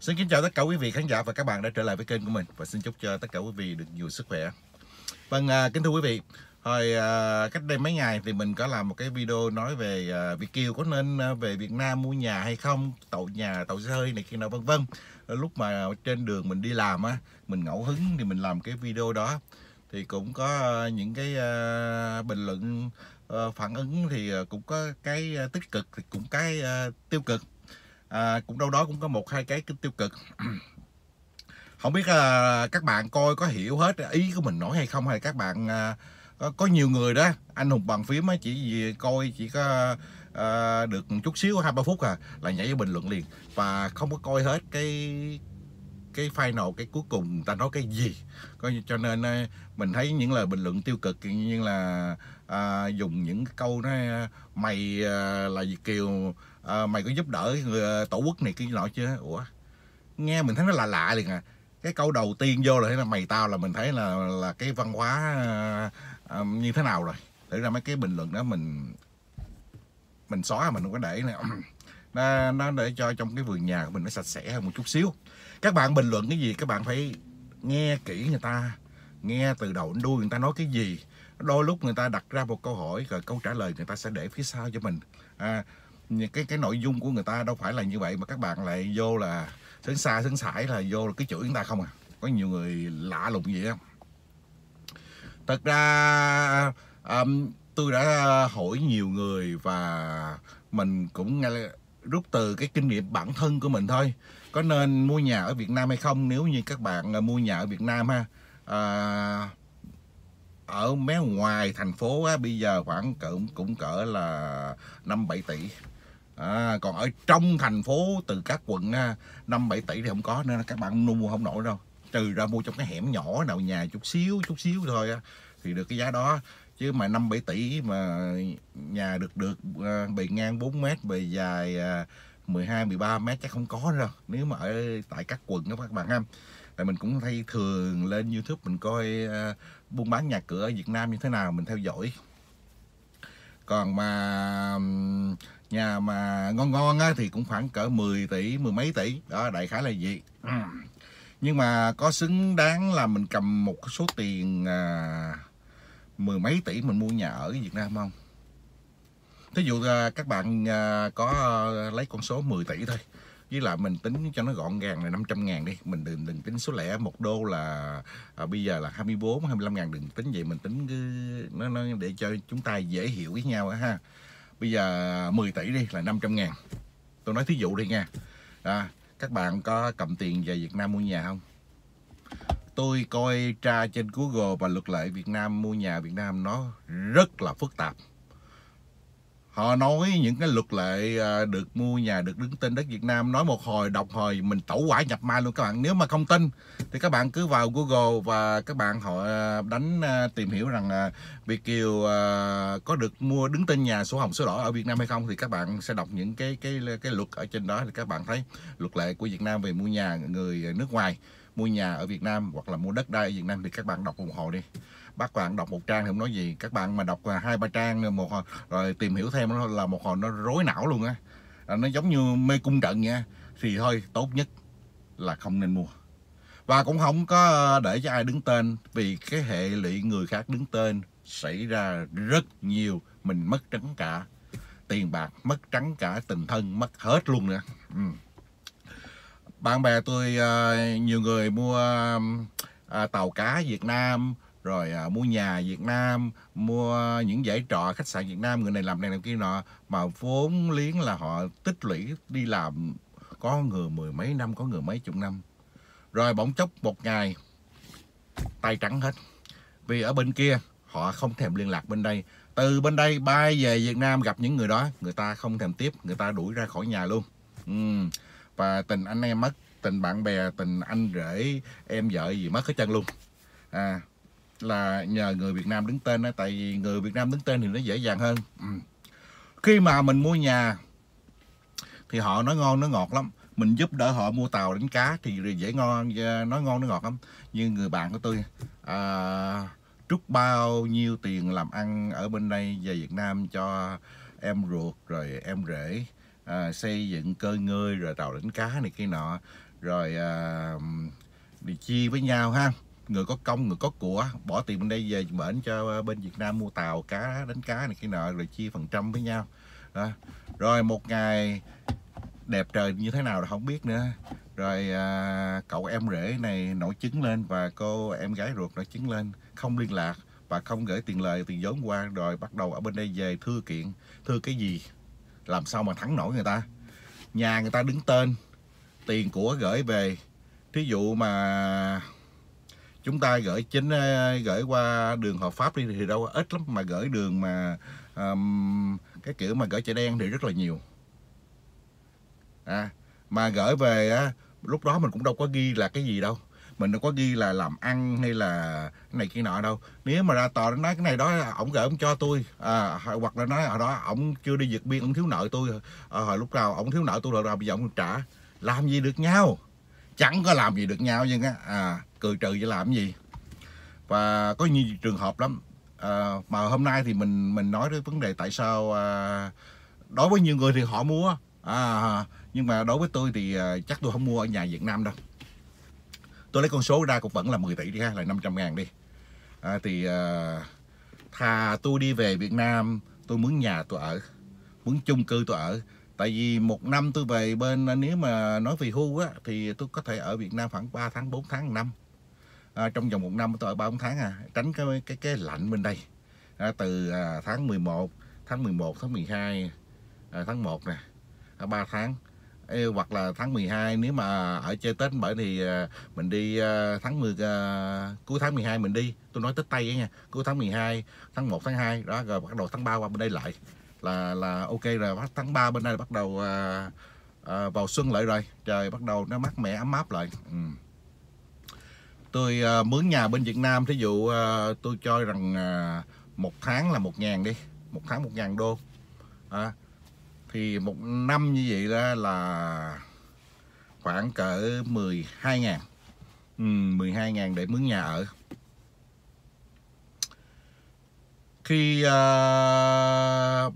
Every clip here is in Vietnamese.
Xin kính chào tất cả quý vị khán giả và các bạn đã trở lại với kênh của mình và xin chúc cho tất cả quý vị được nhiều sức khỏe. Vâng, à, kính thưa quý vị, hồi à, cách đây mấy ngày thì mình có làm một cái video nói về à, việc Việt Kiều có nên về Việt Nam mua nhà hay không, tậu nhà, tậu xe hơi này kia nào vân vân. Lúc mà trên đường mình đi làm á, mình ngẫu hứng thì mình làm cái video đó thì cũng có những cái bình luận ờ, phản ứng thì cũng có cái tích cực thì cũng cái tiêu cực à, cũng đâu đó cũng có một hai cái tiêu cực không biết à, các bạn coi có hiểu hết ý của mình nói hay không hay các bạn à, có, có nhiều người đó anh hùng bàn phím á chỉ gì coi chỉ có à, được một chút xíu hai ba phút à là nhảy vô bình luận liền và không có coi hết cái cái final cái cuối cùng người ta nói cái gì coi cho nên à, mình thấy những lời bình luận tiêu cực như là à, dùng những câu nó à, mày à, là Việt kiều à, mày có giúp đỡ người ờ, tổ quốc này kia nọ chưa ủa nghe mình thấy nó lạ lạ liền à cái câu đầu tiên vô là thấy là mày tao là mình thấy là là cái văn hóa à, như thế nào rồi để ra mấy cái bình luận đó mình mình xóa mình không có để nè nó, nó để cho trong cái vườn nhà của mình nó sạch sẽ hơn một chút xíu các bạn bình luận cái gì các bạn phải nghe kỹ người ta nghe từ đầu đến đuôi người ta nói cái gì đôi lúc người ta đặt ra một câu hỏi rồi câu trả lời người ta sẽ để phía sau cho mình à, cái cái nội dung của người ta đâu phải là như vậy mà các bạn lại vô là sướng xa sướng sải là vô là cứ chửi người ta không à có nhiều người lạ lùng vậy không thật ra um, tôi đã hỏi nhiều người và mình cũng rút từ cái kinh nghiệm bản thân của mình thôi có nên mua nhà ở Việt Nam hay không nếu như các bạn à, mua nhà ở Việt Nam ha à, ở mé ngoài thành phố á, bây giờ khoảng cỡ cũng cỡ là 5 7 tỷ à, còn ở trong thành phố từ các quận à, năm bảy tỷ thì không có nên các bạn mua không nổi đâu trừ ra mua trong cái hẻm nhỏ nào nhà chút xíu chút xíu thôi à, thì được cái giá đó chứ mà năm bảy tỷ mà nhà được được à, bề ngang 4 mét bề dài 12 13 mét chắc không có đâu nếu mà ở tại các quận đó các bạn ha tại mình cũng thay thường lên YouTube mình coi buôn bán nhà cửa ở Việt Nam như thế nào mình theo dõi còn mà nhà mà ngon ngon á, thì cũng khoảng cỡ 10 tỷ mười mấy tỷ đó đại khái là gì nhưng mà có xứng đáng là mình cầm một số tiền à, mười mấy tỷ mình mua nhà ở Việt Nam không thí dụ à, các bạn à, có à, lấy con số 10 tỷ thôi với lại mình tính cho nó gọn gàng là 500 ngàn đi mình đừng đừng tính số lẻ một đô là à, bây giờ là 24 25 ngàn đừng tính vậy mình tính cứ nó, nó để cho chúng ta dễ hiểu với nhau ha bây giờ 10 tỷ đi là 500 ngàn tôi nói thí dụ đi nha à, các bạn có cầm tiền về Việt Nam mua nhà không tôi coi tra trên Google và luật lệ Việt Nam mua nhà Việt Nam nó rất là phức tạp họ nói những cái luật lệ à, được mua nhà được đứng tên đất Việt Nam nói một hồi đọc hồi mình tẩu quả nhập ma luôn các bạn nếu mà không tin thì các bạn cứ vào Google và các bạn họ à, đánh à, tìm hiểu rằng Việt Kiều có được mua đứng tên nhà sổ hồng sổ đỏ ở Việt Nam hay không thì các bạn sẽ đọc những cái cái cái luật ở trên đó thì các bạn thấy luật lệ của Việt Nam về mua nhà người nước ngoài mua nhà ở Việt Nam hoặc là mua đất đai ở Việt Nam thì các bạn đọc ủng hộ đi bác bạn đọc một trang thì không nói gì các bạn mà đọc à, hai ba trang một hồi, rồi tìm hiểu thêm nó là một hồi nó rối não luôn á nó giống như mê cung trận nha thì thôi tốt nhất là không nên mua và cũng không có để cho ai đứng tên vì cái hệ lụy người khác đứng tên xảy ra rất nhiều mình mất trắng cả tiền bạc mất trắng cả tình thân mất hết luôn nữa ừ bạn bè tôi ờ, nhiều người mua ờ, tàu cá Việt Nam rồi à, mua nhà Việt Nam, mua những giải trọ khách sạn Việt Nam, người này làm này làm kia nọ mà vốn liếng là họ tích lũy đi làm có người mười mấy năm, có người mấy chục năm. Rồi bỗng chốc một ngày tay trắng hết. Vì ở bên kia họ không thèm liên lạc bên đây. Từ bên đây bay về Việt Nam gặp những người đó, người ta không thèm tiếp, người ta đuổi ra khỏi nhà luôn. Uhm à, tình anh em mất tình bạn bè tình anh rể em vợ gì mất hết chân luôn à là nhờ người Việt Nam đứng tên đó tại vì người Việt Nam đứng tên thì nó dễ dàng hơn ừ. khi mà mình mua nhà thì họ nói ngon nó ngọt lắm mình giúp đỡ họ mua tàu đánh cá thì dễ ngon nói ngon nó ngọt lắm như người bạn của tôi à, trút bao nhiêu tiền làm ăn ở bên đây về Việt Nam cho em ruột rồi em rể à, xây dựng cơ ngơi rồi tàu đánh cá này kia nọ rồi à, đi chia với nhau ha người có công người có của bỏ tiền bên đây về bển cho bên Việt Nam mua tàu cá đánh cá này kia nọ rồi chia phần trăm với nhau đó. rồi một ngày đẹp trời như thế nào là không biết nữa rồi à, cậu em rể này nổi trứng lên và cô em gái ruột nổi trứng lên không liên lạc và không gửi tiền lời tiền vốn qua rồi bắt đầu ở bên đây về thư kiện thư cái gì làm sao mà thắng nổi người ta nhà người ta đứng tên tiền của gửi về thí dụ mà chúng ta gửi chính ờ, gửi qua đường hợp pháp đi thì đâu ít lắm mà gửi đường mà um, cái kiểu mà gửi chợ đen thì rất là nhiều à mà gửi về lúc đó mình cũng đâu có ghi là cái gì đâu mình đâu có ghi là làm ăn hay là này kia nọ đâu nếu mà ra tòa nó nói cái này đó ổng gửi ổng cho tôi à, hoặc là nói ở đó ổng chưa đi vượt biên ổng thiếu nợ tôi à, hồi lúc nào ổng thiếu nợ tôi rồi bây giờ ổng trả làm gì được nhau chẳng có làm gì được nhau nhưng á à, cười trừ vậy làm gì và có nhiều trường hợp lắm à, mà hôm nay thì mình mình nói tới vấn đề tại sao à, đối với nhiều người thì họ mua à, nhưng mà đối với tôi thì à, chắc tôi không mua ở nhà Việt Nam đâu tôi lấy con số ra cũng vẫn là 10 tỷ đi ha là 500 ngàn đi à, thì à, thà tôi đi về Việt Nam tôi muốn nhà tôi ở muốn chung cư tôi ở tại vì một năm tôi về bên à, nếu mà nói về hưu á thì tôi có thể ở Việt Nam khoảng 3 tháng 4 tháng năm à, trong vòng một năm tôi ở ba 4 tháng à tránh cái cái cái lạnh bên đây à, từ à, tháng 11 tháng 11 tháng 12 à, tháng 1 nè à, 3 tháng hoặc là tháng 12 nếu mà ở chơi Tết bởi thì à, mình đi à, tháng 10 à, cuối tháng 12 mình đi tôi nói Tết Tây ấy nha cuối tháng 12 tháng 1 tháng 2 đó rồi bắt đầu tháng 3 qua bên đây lại là là ok rồi tháng 3 bên đây bắt đầu à, à, vào xuân lại rồi trời bắt đầu nó mát mẻ ấm áp lại ừ. tôi à, mướn nhà bên Việt Nam thí dụ à, tôi cho rằng à, một tháng là một ngàn đi một tháng một ngàn đô à, thì một năm như vậy đó là khoảng cỡ 12 ngàn ừ, 12 ngàn để mướn nhà ở khi uh, à,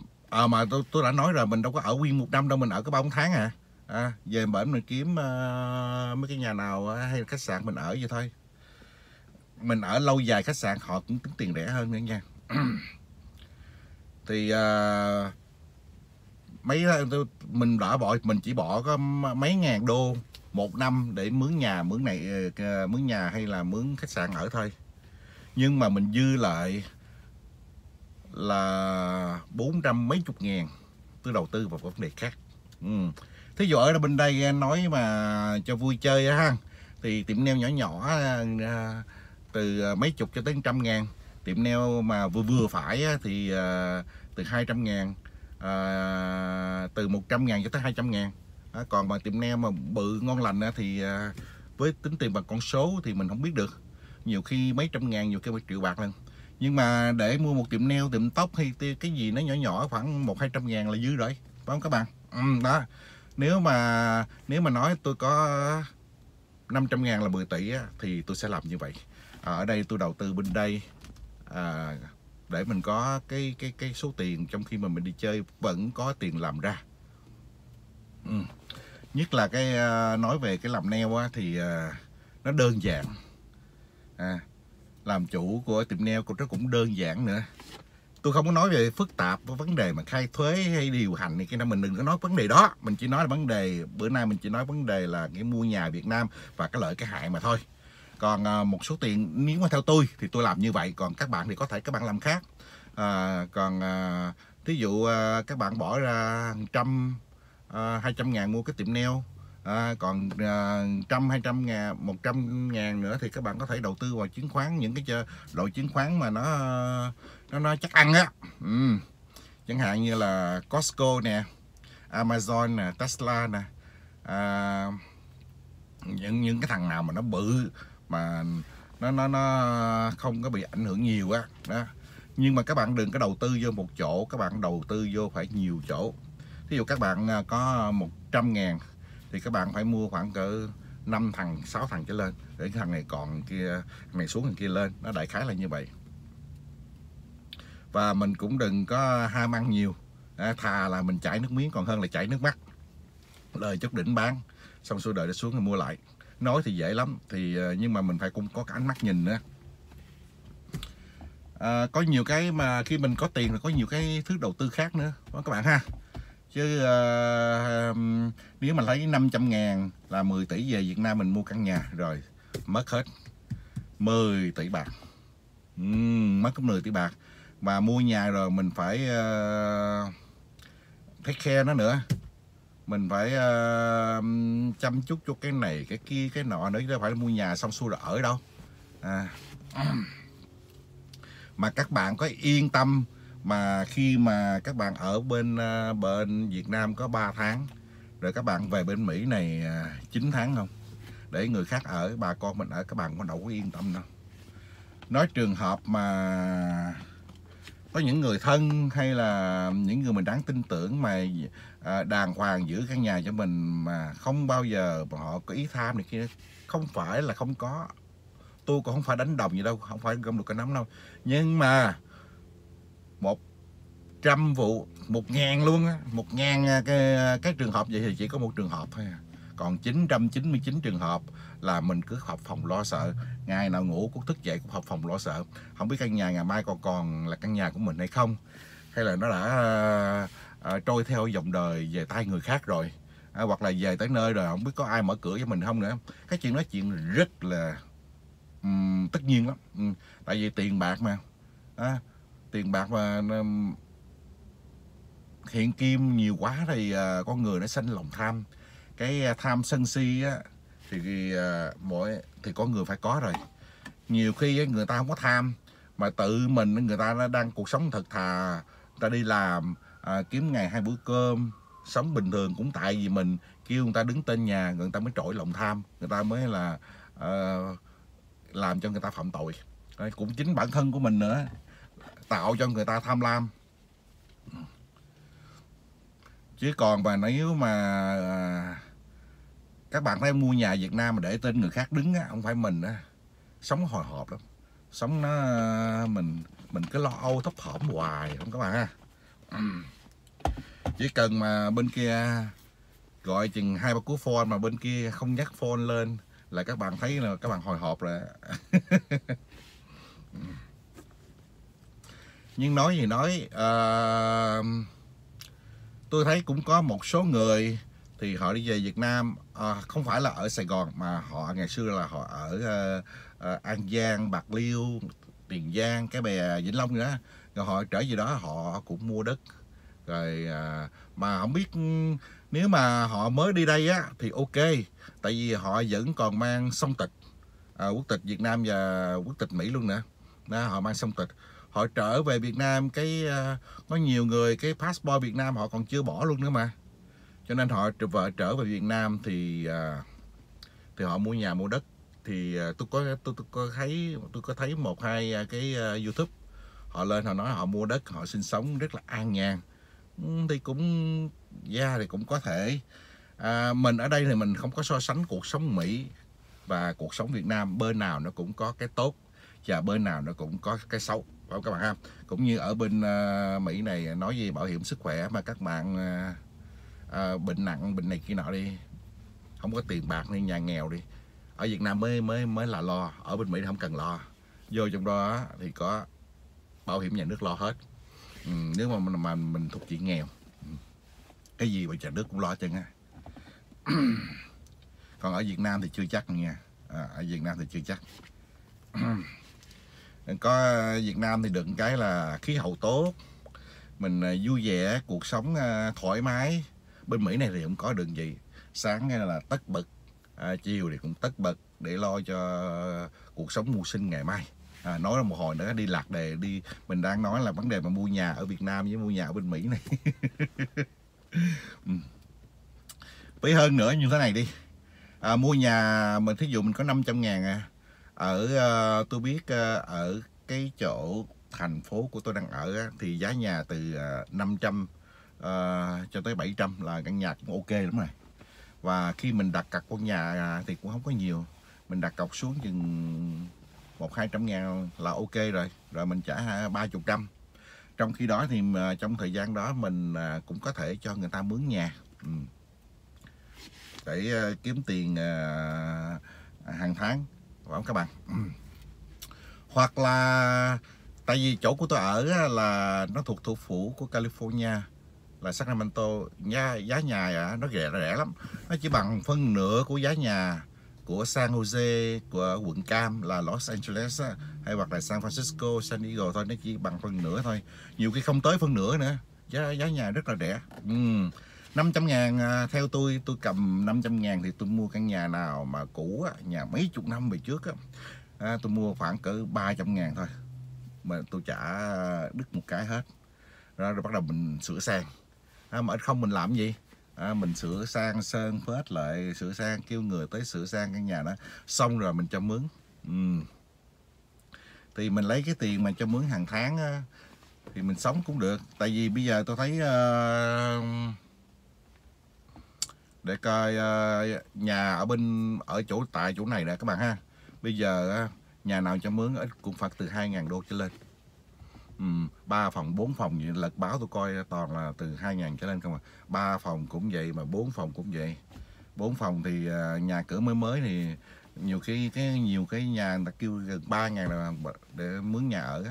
mà tôi tôi đã nói rồi mình đâu có ở nguyên một năm đâu mình ở có ba tháng à. à về bển mình kiếm uh, mấy cái nhà nào à, hay khách sạn mình ở vậy thôi mình ở lâu dài khách sạn họ cũng tính tiền rẻ hơn nữa nha thì uh, mấy ờ, mình đã bỏ mình chỉ bỏ có mấy ngàn đô một năm để mướn nhà mướn này ờ, mướn nhà hay là mướn khách sạn ở thôi nhưng mà mình dư lại là bốn trăm mấy chục ngàn tôi đầu tư vào vấn đề khác ừ. thí dụ ở bên đây nói mà cho vui chơi ha thì tiệm neo nhỏ nhỏ ờ, từ mấy chục cho tới trăm ngàn tiệm neo mà vừa vừa phải thì từ hai trăm ngàn à, từ 100 ngàn cho tới 200 ngàn à, còn bằng tiệm neo mà bự ngon lành thì à, với tính tiền bằng con số thì mình không biết được nhiều khi mấy trăm ngàn nhiều khi một triệu bạc lên nhưng mà để mua một tiệm neo tiệm tóc hay cái gì nó nhỏ nhỏ khoảng một hai trăm ngàn là dư rồi phải không các bạn ừ, đó nếu mà nếu mà nói tôi có 500 ngàn là 10 tỷ á, thì tôi sẽ làm như vậy ờ, ở đây tôi đầu tư bên đây à, để mình có cái cái cái số tiền trong khi mà mình đi chơi vẫn có tiền làm ra ừ. nhất là cái ờ, nói về cái làm neo á, thì ờ, nó đơn giản à, làm chủ của tiệm neo cũng rất cũng đơn giản nữa tôi không có nói về phức tạp vấn đề mà khai thuế hay điều hành này cái nào mình đừng có nói vấn đề đó mình chỉ nói là vấn đề bữa nay mình chỉ nói vấn đề là cái mua nhà Việt Nam và cái lợi cái hại mà thôi còn à, một số tiền nếu mà theo tôi thì tôi làm như vậy còn các bạn thì có thể các bạn làm khác à, còn à, thí dụ à, các bạn bỏ ra trăm à, hai trăm ngàn mua cái tiệm neo à, còn à, trăm hai trăm ngàn một trăm ngàn nữa thì các bạn có thể đầu tư vào chứng khoán những cái loại chứng khoán mà nó nó nó chắc ăn á ừ. chẳng hạn như là Costco nè Amazon nè Tesla nè à, những những cái thằng nào mà nó bự mà nó nó nó không có bị ảnh hưởng nhiều á đó. nhưng mà các bạn đừng có đầu tư vô một chỗ các bạn đầu tư vô phải nhiều chỗ thí dụ các bạn à, có 100 ngàn thì các bạn phải mua khoảng cỡ 5 thằng 6 thằng trở lên để cái thằng này còn kia thằng này xuống thằng kia lên nó đại khái là như vậy và mình cũng đừng có ham ăn nhiều thà là mình chảy nước miếng còn hơn là chảy nước mắt lời chốt đỉnh bán xong xuôi đợi nó xuống rồi mua lại nói thì dễ lắm thì ờ, nhưng mà mình phải cũng có cái ánh mắt nhìn nữa à, có nhiều cái mà khi mình có tiền là có nhiều cái thứ đầu tư khác nữa các bạn ha chứ uh, nếu mà lấy 500 ngàn là 10 tỷ về Việt Nam mình mua căn nhà rồi mất hết 10 tỷ bạc uhm, mất 10 tỷ bạc và mua nhà rồi mình phải uh, take care nó nữa mình phải uh, chăm chút cho cái này cái kia cái nọ nữa chứ đâu phải mua nhà xong xuôi là ở đâu à. mà các bạn có yên tâm mà khi mà các bạn ở bên uh, bên Việt Nam có 3 tháng rồi các bạn về bên Mỹ này uh, à, 9 tháng không để người khác ở bà con mình ở các bạn có đâu có yên tâm đâu nói trường hợp mà có những người thân hay là những người mình đáng tin tưởng mà à, đàng hoàng giữ căn nhà cho mình mà không bao giờ mà họ có ý tham này kia không phải là không có tôi cũng không phải đánh đồng gì đâu không phải gom được cái nắm đâu nhưng mà một trăm vụ một ngàn luôn á một ngàn à, cái, à, cái trường hợp vậy thì chỉ có một trường hợp thôi à còn 999 trường hợp là mình cứ hợp phòng lo sợ ngày nào ngủ cũng thức dậy cũng hợp phòng lo sợ không biết căn nhà ngày mai còn còn là căn nhà của mình hay không hay là nó đã à, à, trôi theo dòng đời về tay người khác rồi à, hoặc là về tới nơi rồi không biết có ai mở cửa cho mình không nữa cái chuyện nói chuyện rất là um, tất nhiên lắm um, tại vì tiền bạc mà à, tiền bạc mà um, hiện kim nhiều quá thì uh, con người nó sinh lòng tham cái à, tham sân si á thì à, mỗi thì có người phải có rồi nhiều khi người ta không có tham mà tự mình người ta đang cuộc sống thật thà người ta đi làm à, kiếm ngày hai bữa cơm sống bình thường cũng tại vì mình kêu người ta đứng tên nhà người ta mới trỗi lòng tham người ta mới là à, làm cho người ta phạm tội Đấy, cũng chính bản thân của mình nữa tạo cho người ta tham lam chứ còn mà nếu mà à, các bạn phải mua nhà Việt Nam mà để tên người khác đứng á, không phải mình á sống hồi hộp lắm sống nó mình mình cứ lo âu thấp thỏm hoài không các bạn ha chỉ cần mà bên kia gọi chừng hai ba cú phone mà bên kia không nhắc phone lên là các bạn thấy là các bạn hồi hộp rồi nhưng nói gì nói uh, tôi thấy cũng có một số người thì họ đi về Việt Nam à, không phải là ở Sài Gòn mà họ ngày xưa là họ ở à, An Giang, Bạc Liêu, Tiền Giang, cái bè Vĩnh Long nữa rồi họ trở về đó họ cũng mua đất rồi à, mà không biết ừ, nếu mà họ mới đi đây á thì ok tại vì họ vẫn còn mang song tịch à, quốc tịch Việt Nam và quốc tịch Mỹ luôn nữa đó, họ mang song tịch họ trở về Việt Nam cái ờ, có nhiều người cái passport Việt Nam họ còn chưa bỏ luôn nữa mà cho nên họ vợ trở về Việt Nam thì ờ, thì họ mua nhà mua đất thì ờ, tôi có tôi, tôi có thấy tôi có thấy một hai cái YouTube họ lên họ nói họ mua đất họ sinh sống rất là an nhàn thì cũng gia yeah, thì cũng có thể à, mình ở đây thì mình không có so sánh cuộc sống Mỹ và cuộc sống Việt Nam bên nào nó cũng có cái tốt và bên nào nó cũng có cái xấu phải không các bạn ha cũng như ở bên uh, Mỹ này à, nói về bảo hiểm sức khỏe mà các bạn uh, uh, bệnh nặng bệnh này kia nọ đi không có tiền bạc nên nhà nghèo đi ở Việt Nam mới mới mới là lo ở bên Mỹ không cần lo vô trong đó thì có bảo hiểm nhà nước lo hết ừ, nếu mà mình, mà mình thuộc diện nghèo ừ. cái gì mà nhà nước cũng lo cho á còn ở Việt Nam thì chưa chắc nha à, ở Việt Nam thì chưa chắc có ờ, Việt Nam thì được cái là khí hậu tốt mình ờ, vui vẻ cuộc sống ờ, thoải mái bên Mỹ này thì không có đường gì sáng là tất bật à, chiều thì cũng tất bật để lo cho cuộc sống mưu sinh ngày mai à, nói là một hồi nữa đi lạc đề đi mình đang nói là vấn đề mà mua nhà ở Việt Nam với mua nhà ở bên Mỹ này với ừ. hơn nữa như thế này đi à, mua nhà mình thí dụ mình có 500 ngàn à ở uh, tôi biết uh, ở cái chỗ thành phố của tôi đang ở thì giá nhà từ 500 ờ, uh, cho tới 700 là căn nhà cũng ok lắm rồi và khi mình đặt cặp con nhà à, thì cũng không có nhiều mình đặt cọc xuống chừng một hai trăm ngàn là ok rồi rồi mình trả à, ba chục trăm trong khi đó thì trong thời gian đó mình à, cũng có thể cho người ta mướn nhà ừ. để kiếm tiền hàng tháng phải không các bạn hoặc là tại vì chỗ của tôi ở là nó thuộc thủ phủ của California là Sacramento giá giá nhà à, nó rẻ rẻ lắm nó chỉ bằng phân nửa của giá nhà của San Jose của quận Cam là Los Angeles hay hoặc là San Francisco San Diego thôi nó chỉ bằng phân nửa thôi nhiều khi không tới phân nửa nữa giá giá nhà rất là rẻ uhm. 500 ngàn à, theo tôi tôi cầm 500 ngàn thì tôi mua căn nhà nào mà cũ nhà mấy chục năm về trước á, à, tôi mua khoảng cỡ 300 ngàn thôi mà tôi trả đứt một cái hết rồi, rồi bắt đầu mình sửa sang à, mà không mình làm gì à, mình sửa sang sơn phết lại sửa sang kêu người tới sửa sang căn nhà đó xong rồi mình cho mướn ừ. thì mình lấy cái tiền mà cho mướn hàng tháng á, thì mình sống cũng được tại vì bây giờ tôi thấy uh, để coi ờ, nhà ở bên ở chỗ tại chỗ này nè các bạn ha bây giờ ờ, nhà nào cho mướn ít cũng phạt từ 2.000 đô trở lên ừ, 3 phòng 4 phòng vậy lật báo tôi coi toàn là từ 2.000 trở lên không à 3 phòng cũng vậy mà 4 phòng cũng vậy 4 phòng thì ờ, nhà cửa mới mới thì nhiều khi cái nhiều cái nhà người ta kêu gần 3 ngàn là để mướn nhà ở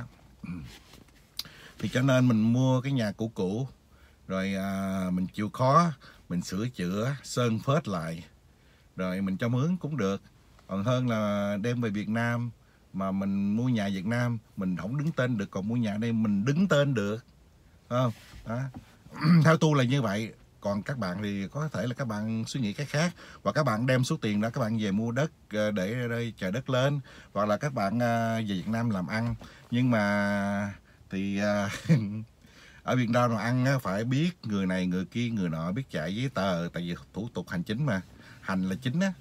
thì cho nên mình mua cái nhà cũ cũ rồi à, mình chịu khó mình sửa chữa sơn phết lại rồi mình cho mướn cũng được còn hơn là đem về Việt Nam mà mình mua nhà Việt Nam mình không đứng tên được còn mua nhà đây mình đứng tên được không đó theo tu là như vậy còn các bạn thì có thể là các bạn suy nghĩ cái khác và các bạn đem số tiền đó các bạn về mua đất ờ, để đây chờ đất lên hoặc là các bạn à, về Việt Nam làm ăn nhưng mà thì à, ở Việt Nam mà ăn phải biết người này người kia người nọ biết chạy giấy tờ tại vì thủ tục hành chính mà hành là chính á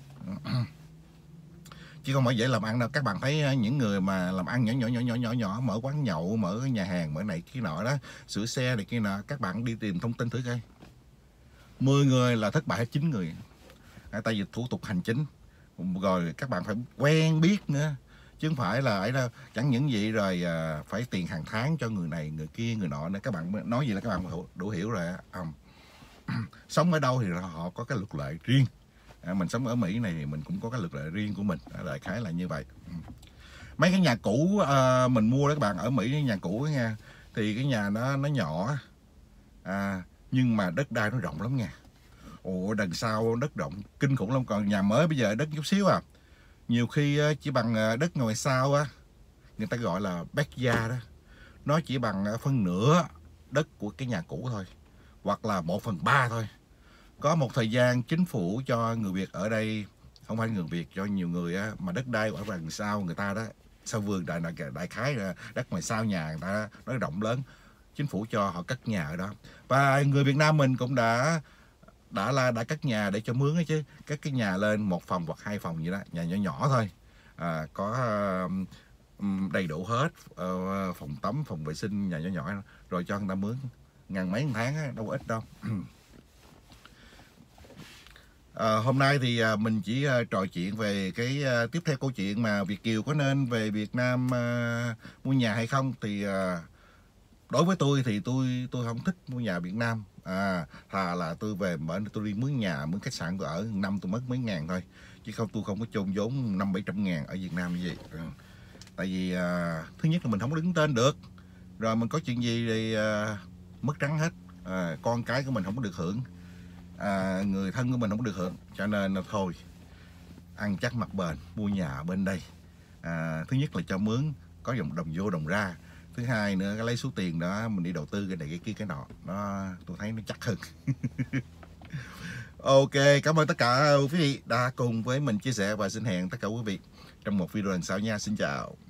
chứ không phải dễ làm ăn đâu các bạn thấy ờ, những người mà làm ăn nhỏ nhỏ nhỏ nhỏ nhỏ nhỏ mở quán nhậu mở nhà hàng mở này kia nọ đó sửa xe này kia nọ các bạn đi tìm thông tin thử coi 10 người là thất bại chín người tại vì thủ tục hành chính rồi các bạn phải quen biết nữa chứ không phải là ấy đâu chẳng những vậy rồi à, phải tiền hàng tháng cho người này người kia người nọ nữa các bạn nói gì là các bạn đủ, hiểu rồi không à, sống ở đâu thì họ có cái luật lệ riêng à, mình sống ở mỹ này thì mình cũng có cái luật lệ riêng của mình đại khái là như vậy ừ. mấy cái nhà cũ à, mình mua đó các bạn ở mỹ nhà cũ nha thì cái nhà nó nó nhỏ à, nhưng mà đất đai nó rộng lắm nha ủa đằng sau đất rộng kinh khủng lắm còn nhà mới bây giờ đất chút xíu à nhiều khi ờ, chỉ bằng ờ, đất ngoài sao á người ta gọi là bách gia đó nó chỉ bằng ờ, phân nửa đất của cái nhà cũ thôi hoặc là một phần ba thôi có một thời gian chính phủ cho người Việt ở đây không phải người Việt cho nhiều người á, mà đất đai ở đằng sau người ta đó sau vườn đại đại, khái là đất ngoài sau nhà người ta đó, nó rộng lớn chính phủ cho họ cất nhà ở đó và người Việt Nam mình cũng đã đã la đã cắt nhà để cho mướn ấy chứ các cái nhà lên một phòng hoặc hai phòng gì đó nhà nhỏ nhỏ thôi à, có đầy đủ hết ờ, phòng tắm phòng vệ sinh nhà nhỏ nhỏ rồi cho người ta mướn ngàn mấy tháng đâu có ít đâu À, hôm nay thì à, mình chỉ à, trò chuyện về cái à, tiếp theo câu chuyện mà Việt Kiều có nên về Việt Nam mua nhà hay không thì đối với tôi thì tôi tôi không thích mua nhà Việt Nam à thà là tôi về mở tôi đi mướn nhà mướn khách sạn tôi ở năm tôi mất mấy ngàn thôi chứ không tôi không có chôn vốn năm bảy trăm ngàn ở việt nam như vậy ừ. tại vì à, thứ nhất là mình không có đứng tên được rồi mình có chuyện gì thì à, mất trắng hết à, con cái của mình không có được hưởng à, người thân của mình không có được hưởng cho nên là thôi ăn chắc mặt bền mua nhà bên đây à, thứ nhất là cho mướn có dòng đồng vô đồng ra thứ hai nữa cái lấy số tiền đó mình đi đầu tư cái này cái kia cái nọ nó tôi thấy nó chắc hơn ok cảm ơn tất cả quý vị đã cùng với mình chia sẻ và xin hẹn tất cả quý vị trong một video lần sau nha xin chào